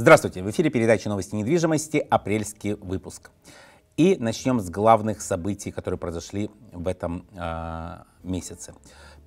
Здравствуйте! В эфире передача «Новости недвижимости», апрельский выпуск. И начнем с главных событий, которые произошли в этом э, месяце.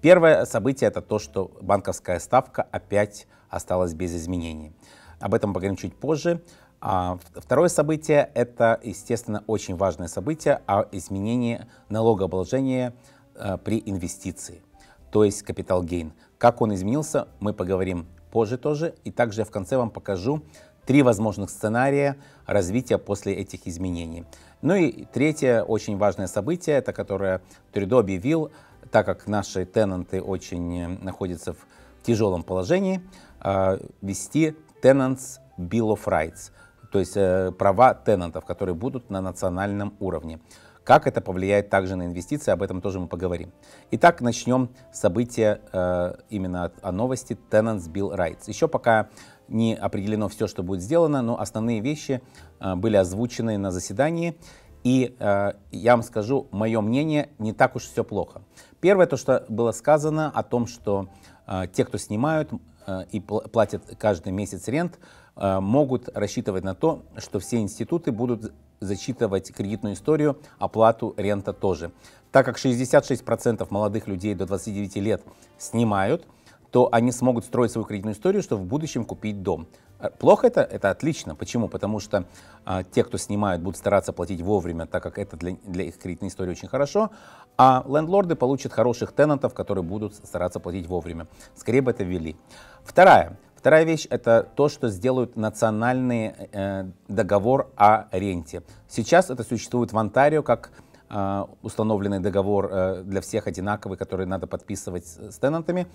Первое событие – это то, что банковская ставка опять осталась без изменений. Об этом поговорим чуть позже. А второе событие – это, естественно, очень важное событие о изменении налогообложения э, при инвестиции, то есть капитал гейн. Как он изменился, мы поговорим позже тоже. И также я в конце вам покажу три возможных сценария развития после этих изменений. Ну и третье очень важное событие, это которое Трюдо объявил, так как наши тенанты очень э, находятся в тяжелом положении, э, вести Tenants Bill of Rights, то есть э, права тенантов, которые будут на национальном уровне. Как это повлияет также на инвестиции, об этом тоже мы поговорим. Итак, начнем события э, именно о новости Tenants Bill Rights. Еще пока не определено все, что будет сделано, но основные вещи э, были озвучены на заседании. И э, я вам скажу, мое мнение, не так уж все плохо. Первое, то, что было сказано о том, что э, те, кто снимают э, и платят каждый месяц рент, э, могут рассчитывать на то, что все институты будут зачитывать кредитную историю, оплату рента тоже. Так как 66% молодых людей до 29 лет снимают, то они смогут строить свою кредитную историю, чтобы в будущем купить дом. Э, плохо это? Это отлично. Почему? Потому что а, те, кто снимают, будут стараться платить вовремя, так как это для, для их кредитной истории очень хорошо, а лендлорды получат хороших тенантов, которые будут стараться платить вовремя. Скорее бы это ввели. Вторая. Вторая вещь – это то, что сделают национальный э, договор о ренте. Сейчас это существует в Онтарио как э, установленный договор э, для всех одинаковый, который надо подписывать с тенантами.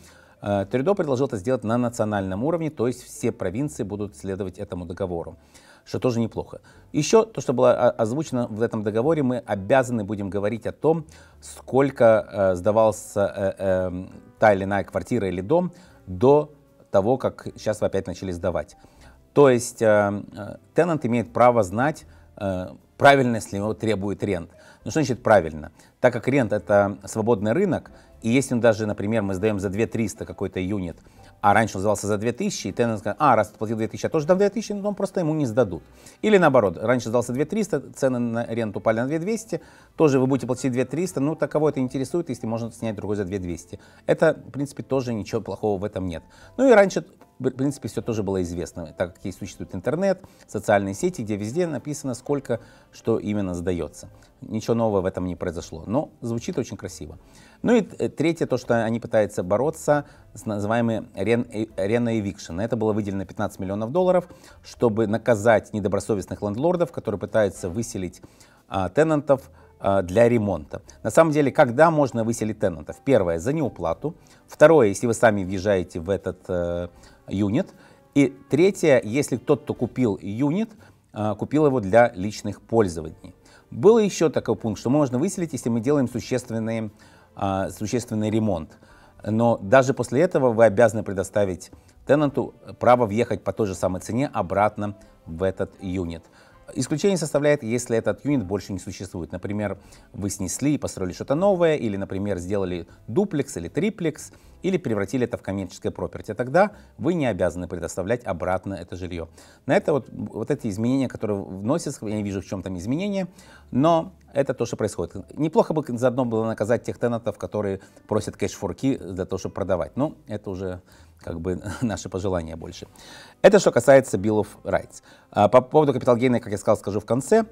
Э, Трюдо предложил это сделать на национальном уровне, то есть все провинции будут следовать этому договору что тоже неплохо. Еще то, что было а, озвучено в этом договоре, мы обязаны будем говорить о том, сколько э, сдавался э, э, та или иная квартира или дом до того, как сейчас вы опять начали сдавать. То есть э, э тенант имеет право знать, э, правильно, ли его требует рент. Ну что значит правильно? Так как рент это свободный рынок, и если он даже, например, мы сдаем за 2300 какой-то юнит, а раньше он сдавался за 2000, и тендер сказал, а, раз ты платил 2000, а тоже дам 2000, но он просто ему не сдадут. Или наоборот, раньше сдался 2300, цены на ренту упали на 2200, тоже вы будете платить 2300, ну, так кого это интересует, если можно снять другой за 2200. Это, в принципе, тоже ничего плохого в этом нет. Ну и раньше в принципе, все тоже было известно, так как есть существует интернет, социальные сети, где везде написано, сколько что именно сдается. Ничего нового в этом не произошло, но звучит очень красиво. Ну и э, Третье, то, что они пытаются бороться с называемой реноэвикшн. Э, Это было выделено 15 миллионов долларов, чтобы наказать недобросовестных лендлордов, которые пытаются выселить а, тенантов а, для ремонта. На самом деле, когда можно выселить тенантов? Первое, за неуплату. Второе, если вы сами въезжаете в этот а, юнит. И третье, если тот, кто купил юнит, а, купил его для личных пользований. Был еще такой пункт, что можно выселить, если мы делаем существенные а, существенный ремонт. Но даже после этого вы обязаны предоставить тенанту право въехать по той же самой цене обратно в этот юнит. Исключение составляет, если этот юнит больше не существует. Например, вы снесли и построили что-то новое, или, например, сделали дуплекс или триплекс, или превратили это в коммерческое проперти. Тогда вы не обязаны предоставлять обратно это жилье. На это вот, вот эти изменения, которые вносятся, я не вижу в чем там изменения, но это то, что происходит. Неплохо бы заодно было наказать тех тенантов, которые просят кэш-форки для того, чтобы продавать. Но это уже как бы наши пожелания больше. Это что касается Bill of Rights. А, по поводу капитал как я сказал, скажу в конце.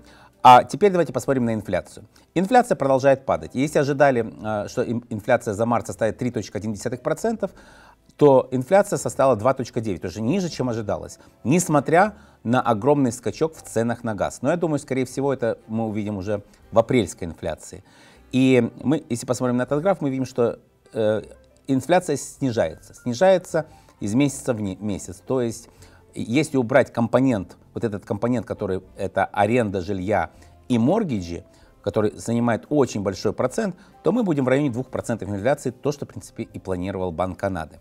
А теперь давайте посмотрим на инфляцию. Инфляция продолжает падать. Если ожидали, а, что инфляция за март составит 3.1%, то инфляция составила 2.9, уже ниже, чем ожидалось, несмотря на огромный скачок в ценах на газ. Но я думаю, скорее всего, это мы увидим уже в апрельской инфляции. И мы, если посмотрим на этот граф, мы видим, что э, инфляция снижается. Снижается из месяца в месяц. То есть, если убрать компонент, вот этот компонент, который это аренда жилья и моргиджи, который занимает очень большой процент, то мы будем в районе 2% инфляции, то, что, в принципе, и планировал Банк Канады.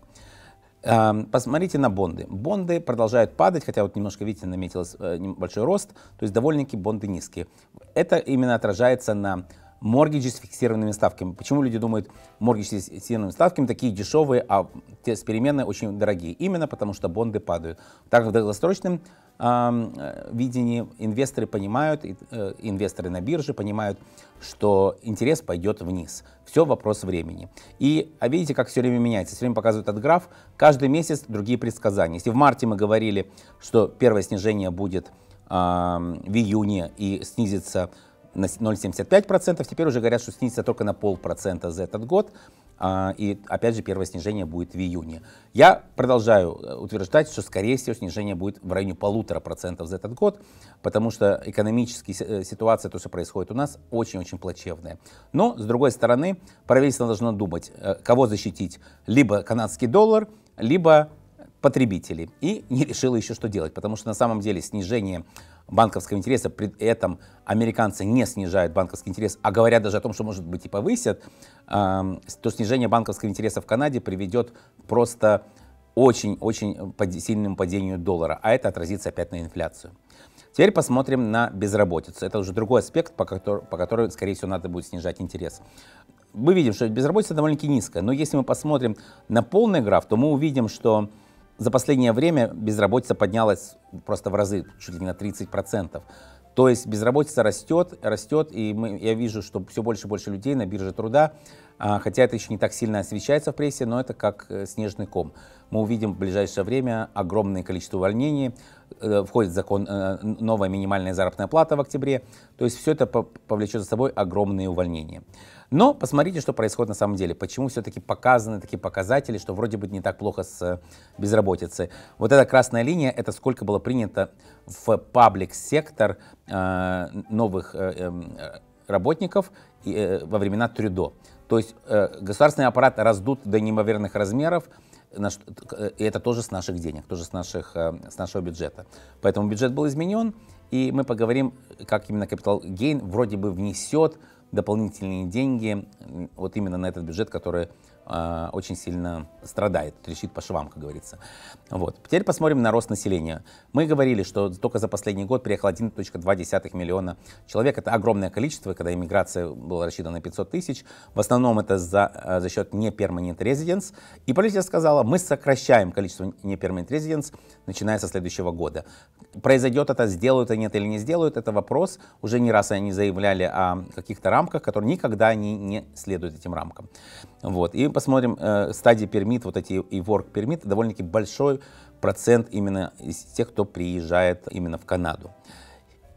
Эм, посмотрите на бонды. Бонды продолжают падать, хотя вот немножко, видите, наметился э, небольшой рост, то есть довольно-таки бонды низкие. Это именно отражается на моргиджи с фиксированными ставками. Почему люди думают, моргиджи с фиксированными ставками такие дешевые, а те с переменной очень дорогие? Именно потому, что бонды падают. Также в долгосрочном э, видении инвесторы понимают, э, инвесторы на бирже понимают, что интерес пойдет вниз. Все вопрос времени. И а видите, как все время меняется. Все время показывают этот граф. Каждый месяц другие предсказания. Если в марте мы говорили, что первое снижение будет э, в июне и снизится на 0,75%, теперь уже говорят, что снизится только на полпроцента за этот год. А, и опять же, первое снижение будет в июне. Я продолжаю э, утверждать, что, скорее всего, снижение будет в районе полутора процентов за этот год, потому что экономическая э, ситуация, то, что происходит у нас, очень-очень плачевная. Но, с другой стороны, правительство должно думать, э, кого защитить. Либо канадский доллар, либо потребители. И не решило еще, что делать, потому что на самом деле снижение банковского интереса, при этом американцы не снижают банковский интерес, а говорят даже о том, что, может быть, и типа повысят, то снижение банковского интереса в Канаде приведет просто очень-очень сильному падению доллара, а это отразится опять на инфляцию. Теперь посмотрим на безработицу. Это уже другой аспект, по, который, по которому, скорее всего, надо будет снижать интерес. Мы видим, что безработица довольно-таки низкая, но если мы посмотрим на полный граф, то мы увидим, что за последнее время безработица поднялась просто в разы, чуть ли не на 30%. То есть безработица растет, растет, и мы, я вижу, что все больше и больше людей на бирже труда, а, хотя это еще не так сильно освещается в прессе, но это как э, снежный ком. Мы увидим в ближайшее время огромное количество увольнений, э, входит закон, э, новая минимальная заработная плата в октябре, то есть все это повлечет за собой огромные увольнения. Но посмотрите, что происходит на самом деле. Почему все-таки показаны такие показатели, что вроде бы не так плохо с э, безработицей. Вот эта красная линия, это сколько было принято в паблик-сектор э, новых э, эм, работников во времена Трюдо. То есть государственный аппарат раздут до неимоверных размеров, и это тоже с наших денег, тоже с, наших, с нашего бюджета. Поэтому бюджет был изменен, и мы поговорим, как именно капитал гейн вроде бы внесет дополнительные деньги вот именно на этот бюджет, который э, очень сильно страдает, трещит по швам, как говорится. Вот. Теперь посмотрим на рост населения. Мы говорили, что только за последний год приехало 1,2 миллиона человек. Это огромное количество, когда иммиграция была рассчитана на 500 тысяч. В основном это за, а, за счет не permanent residents. И полиция сказала, мы сокращаем количество не permanent residents, начиная со следующего года. Произойдет это, сделают они это или не сделают, это вопрос. Уже не раз они заявляли о каких-то рамках рамках, которые никогда не, не следуют этим рамкам. Вот. И посмотрим, э, стадии пермит, вот эти и work пермит, довольно-таки большой процент именно из тех, кто приезжает именно в Канаду.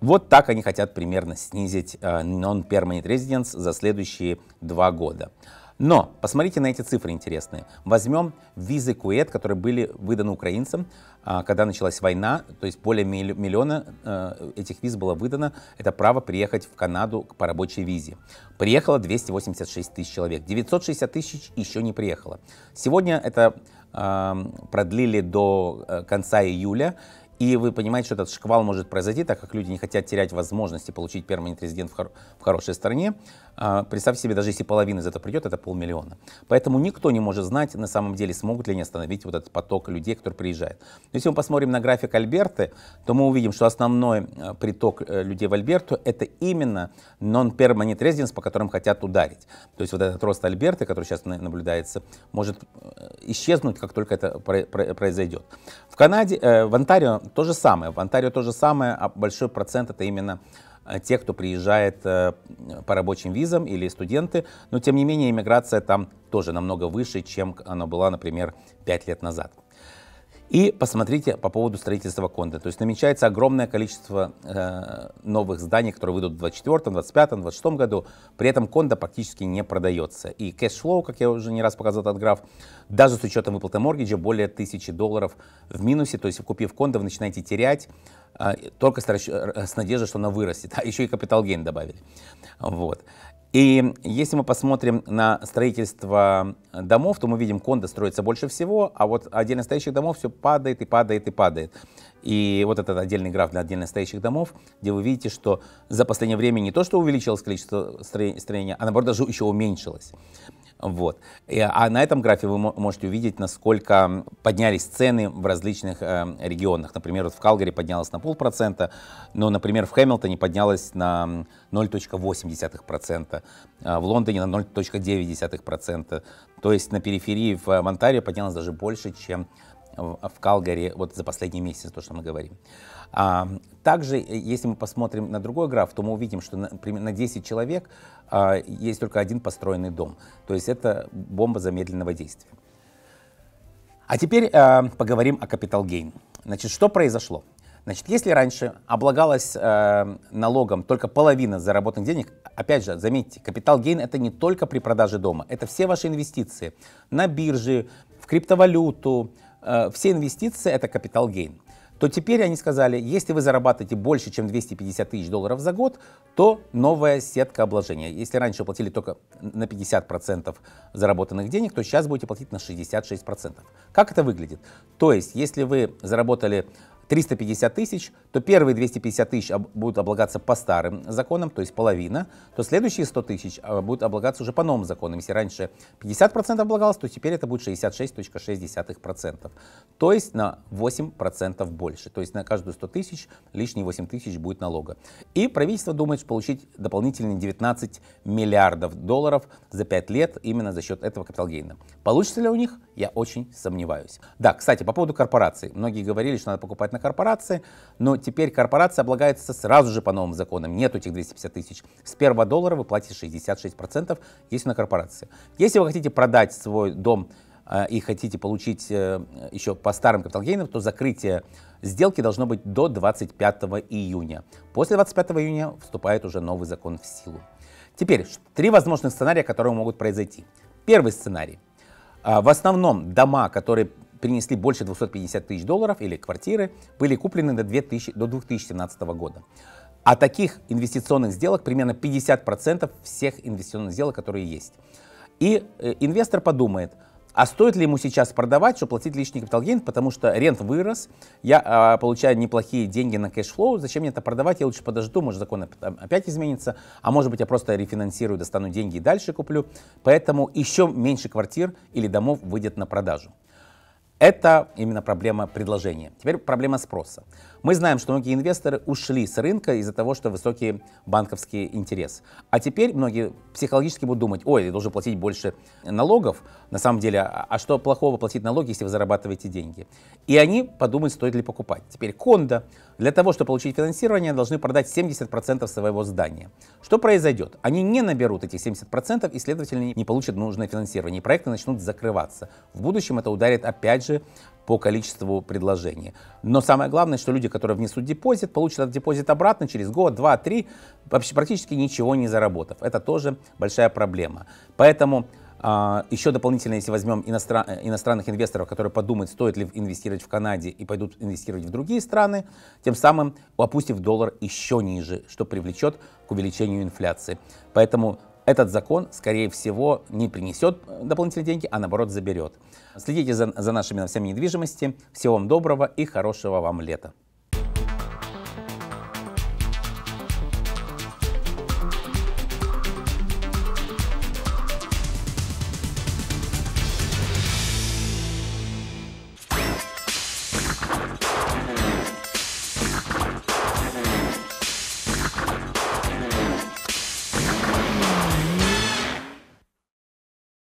Вот так они хотят примерно снизить э, non-permanent residence за следующие два года. Но посмотрите на эти цифры интересные. Возьмем визы КУЭД, которые были выданы украинцам, а, когда началась война, то есть более миллиона э, этих виз было выдано. Это право приехать в Канаду по рабочей визе. Приехало 286 тысяч человек, 960 тысяч еще не приехало. Сегодня это а, продлили до э, конца июля, и вы понимаете, что этот шквал может произойти, так как люди не хотят терять возможности получить перманент резидент в, хор- в хорошей стране. А, Представьте себе, даже если половина из этого придет, это полмиллиона. Поэтому никто не может знать, на самом деле, смогут ли они остановить вот этот поток людей, которые приезжают. Но если мы посмотрим на график Альберты, то мы увидим, что основной э, приток э, людей в Альберту — это именно non-permanent residence, по которым хотят ударить. То есть вот этот рост Альберты, который сейчас наблюдается, может э, исчезнуть, как только это произойдет. В Канаде, в Онтарио то же самое. В Онтарио то же самое, а большой процент — это именно Э, тех, кто приезжает э, по рабочим визам или студенты, но тем не менее иммиграция там тоже намного выше, чем она была, например, 5 лет назад. И посмотрите по поводу строительства конда. То есть намечается огромное количество э, новых зданий, которые выйдут в 2024, 2025, 2026 году. При этом конда практически не продается. И кэшфлоу, как я уже не раз показал этот граф, даже с учетом выплаты моргиджа, более 1000 долларов в минусе. То есть купив конда, вы начинаете терять а, только э, с надеждой, что она вырастет, а еще и капитал гейн добавили. Вот. И если мы посмотрим на строительство домов, то мы видим, кондо строится больше всего, а вот отдельно стоящих домов все падает и падает и падает. И вот этот отдельный граф для отдельно стоящих домов, где вы видите, что за последнее время не то, что увеличилось количество строения, а наоборот даже еще уменьшилось. Вот. И, а на этом графе вы можете увидеть, насколько поднялись цены в различных э, регионах. Например, вот в Калгари поднялось на полпроцента, но, например, в Хэмилтоне поднялось на 0,8%, а в Лондоне на 0,9%. То есть на периферии э, в Онтарио поднялось даже больше, чем в, в Калгари вот за последний месяц, то, что мы говорим. А, также, э, если мы посмотрим на другой граф, то мы увидим, что на, на 10 человек а, есть только один построенный дом. То есть это бомба замедленного действия. А теперь а, поговорим о капитал гейн. Значит, что произошло? Значит, если раньше облагалась э, а, налогом только половина заработанных денег, опять же, заметьте, капитал гейн это не только при продаже дома, это все ваши инвестиции на бирже, в криптовалюту, Э, все инвестиции – это капитал гейн, то теперь они сказали, если вы зарабатываете больше, чем 250 тысяч долларов за год, то новая сетка обложения. Если раньше вы платили только на 50% заработанных денег, то сейчас будете платить на 66%. Как это выглядит? То есть, если вы заработали 350 тысяч, то первые 250 тысяч будут облагаться по старым законам, то есть половина, то следующие 100 тысяч а, будут облагаться уже по новым законам. Если раньше 50% облагалось, то теперь это будет 66,6%. То есть на 8% больше. То есть на каждую 100 тысяч лишние 8 тысяч будет налога. И правительство думает получить дополнительные 19 миллиардов долларов за 5 лет именно за счет этого капиталгейна. Получится ли у них? Я очень сомневаюсь. Да, кстати, по поводу корпораций. Многие говорили, что надо покупать на корпорации, но теперь корпорация облагается сразу же по новым законам. Нет этих 250 тысяч. С первого доллара вы платите 66%, если на корпорации. Если вы хотите продать свой дом э, и хотите получить э, еще по старым капитал то закрытие сделки должно быть до 25 июня. После 25 июня вступает уже новый закон в силу. Теперь три возможных сценария, которые могут произойти. Первый сценарий. А, в основном дома, которые принесли больше 250 тысяч долларов или квартиры, были куплены до, 2000, до 2017 года. А таких инвестиционных сделок примерно 50% всех инвестиционных сделок, которые есть. И э, инвестор подумает, а стоит ли ему сейчас продавать, чтобы платить лишний капитал гейн, потому что рент вырос, я а, получаю неплохие деньги на кэшфлоу, зачем мне это продавать, я лучше подожду, может закон опять а, изменится, а может быть я просто рефинансирую, достану деньги и дальше куплю. Поэтому еще меньше квартир или домов выйдет на продажу. Это именно проблема предложения. Теперь проблема спроса. Мы знаем, что многие инвесторы ушли с рынка из-за того, что высокий банковский интерес. А теперь многие психологически будут думать, ой, я должен платить больше налогов. На самом деле, а, а что плохого платить налоги, если вы зарабатываете деньги? И они подумают, стоит ли покупать. Теперь кондо. Для того, чтобы получить финансирование, должны продать 70% своего здания. Что произойдет? Они не наберут этих 70% и, следовательно, не получат нужное финансирование. И проекты начнут закрываться. В будущем это ударит, опять же, по количеству предложений. Но самое главное, что люди, которые внесут депозит, получат этот депозит обратно через год, два, три, вообще практически ничего не заработав. Это тоже большая проблема. Поэтому а, еще дополнительно, если возьмем иностранных инвесторов, которые подумают, стоит ли инвестировать в Канаде и пойдут инвестировать в другие страны, тем самым опустив доллар еще ниже, что привлечет к увеличению инфляции. Поэтому этот закон, скорее всего, не принесет э, дополнительные деньги, а наоборот заберет. Следите за, за нашими новостями недвижимости. Всего вам доброго и хорошего вам лета.